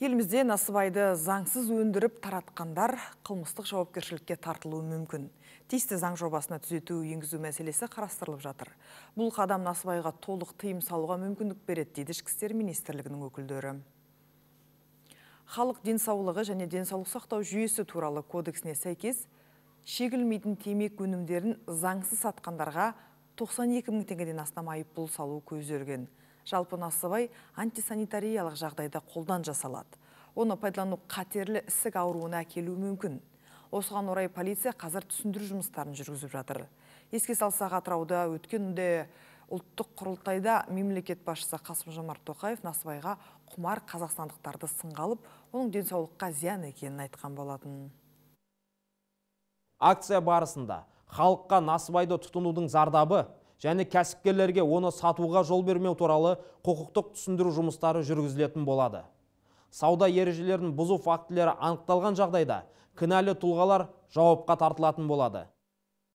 Елімізде насыбайды заңсыз өндіріп таратқандар қылмыстық жауапкершілікке тартылуы мүмкін. Тесті заң жобасына түзету енгізу мәселесі қарастырылып жатыр. Бұл қадам насыбайға толық тыйым салуға мүмкіндік береді дейді ішкі істер өкілдері. Халық денсаулығы және денсаулық сақтау жүйесі туралы кодексіне сәйкес шегілмейтін темек өнімдерін заңсыз сатқандарға 92 мың теңгеден бұл айыппұл салу көзделген жалпы насыбай антисанитариялық жағдайда қолдан жасалады оны пайдалану қатерлі ісік ауруына әкелуі мүмкін осыған орай полиция қазір түсіндіру жұмыстарын жүргізіп жатыр еске салсақ атырауда өткенде ұлттық құрылтайда мемлекет басшысы қасым жомарт тоқаев насыбайға құмар қазақстандықтарды сынға алып оның денсаулыққа зиян екенін айтқан болатын акция барысында халыққа насыбайды тұтынудың зардабы және кәсіпкерлерге оны сатуға жол бермеу туралы құқықтық түсіндіру жұмыстары жүргізілетін болады сауда ережелерін бұзу фактілері анықталған жағдайда кінәлі тұлғалар жауапқа тартылатын болады